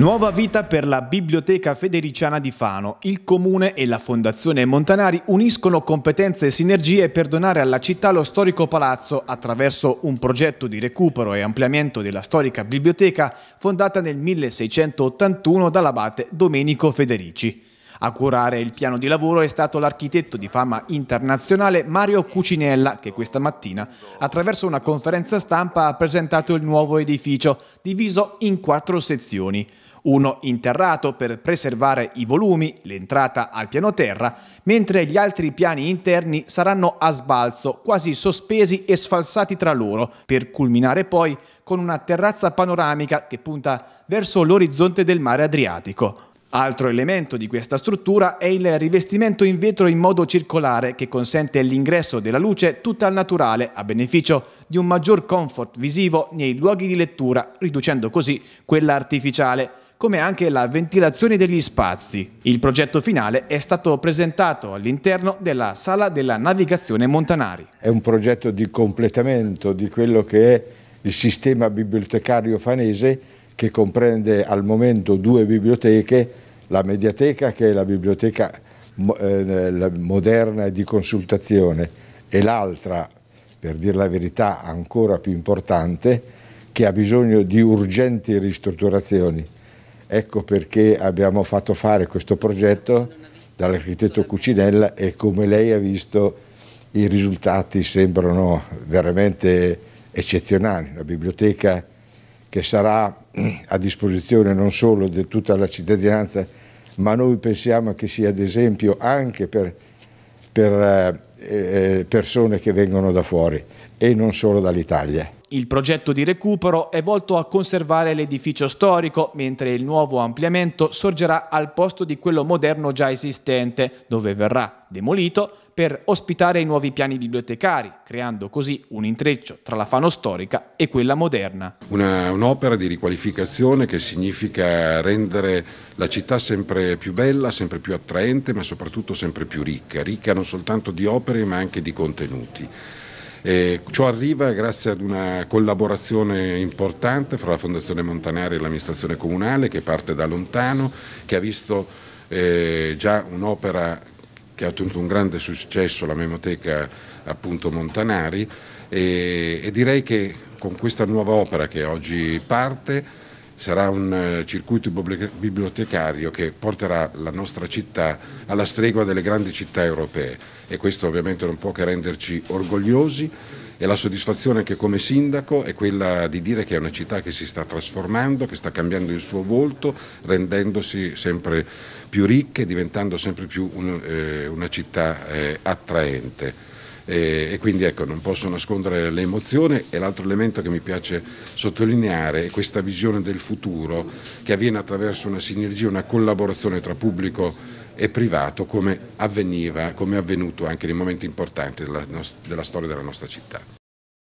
Nuova vita per la Biblioteca Federiciana di Fano. Il Comune e la Fondazione Montanari uniscono competenze e sinergie per donare alla città lo storico palazzo attraverso un progetto di recupero e ampliamento della storica biblioteca fondata nel 1681 dall'abate Domenico Federici. A curare il piano di lavoro è stato l'architetto di fama internazionale Mario Cucinella che questa mattina attraverso una conferenza stampa ha presentato il nuovo edificio diviso in quattro sezioni uno interrato per preservare i volumi, l'entrata al piano terra, mentre gli altri piani interni saranno a sbalzo, quasi sospesi e sfalsati tra loro, per culminare poi con una terrazza panoramica che punta verso l'orizzonte del mare Adriatico. Altro elemento di questa struttura è il rivestimento in vetro in modo circolare che consente l'ingresso della luce tutta al naturale a beneficio di un maggior comfort visivo nei luoghi di lettura, riducendo così quella artificiale come anche la ventilazione degli spazi. Il progetto finale è stato presentato all'interno della Sala della Navigazione Montanari. È un progetto di completamento di quello che è il sistema bibliotecario fanese che comprende al momento due biblioteche, la mediateca che è la biblioteca eh, moderna e di consultazione e l'altra, per dire la verità, ancora più importante, che ha bisogno di urgenti ristrutturazioni. Ecco perché abbiamo fatto fare questo progetto dall'architetto Cucinella e come lei ha visto i risultati sembrano veramente eccezionali. La biblioteca che sarà mm, a disposizione non solo di tutta la cittadinanza, ma noi pensiamo che sia ad esempio anche per, per eh, eh persone che vengono da fuori e non solo dall'Italia. Il progetto di recupero è volto a conservare l'edificio storico, mentre il nuovo ampliamento sorgerà al posto di quello moderno già esistente, dove verrà demolito per ospitare i nuovi piani bibliotecari, creando così un intreccio tra la Fano storica e quella moderna. Un'opera di riqualificazione che significa rendere la città sempre più bella, sempre più attraente, ma soprattutto sempre più ricca, ricca non soltanto di opere ma anche di contenuti. E eh, ciò arriva grazie ad una collaborazione importante fra la Fondazione Montanari e l'amministrazione comunale che parte da lontano, che ha visto eh, già un'opera che ha ottenuto un grande successo, la Memoteca appunto Montanari e, e direi che con questa nuova opera che oggi parte sarà un eh, circuito bibliotecario che porterà la nostra città alla stregua delle grandi città europee e questo ovviamente non può che renderci orgogliosi e la soddisfazione che come sindaco è quella di dire che è una città che si sta trasformando, che sta cambiando il suo volto, rendendosi sempre più ricca e diventando sempre più un, eh, una città eh, attraente e, eh, e quindi ecco, non posso nascondere l'emozione e l'altro elemento che mi piace sottolineare è questa visione del futuro che avviene attraverso una sinergia, una collaborazione tra pubblico e privato come avveniva, come è avvenuto anche nei momenti importanti della, della storia della nostra città.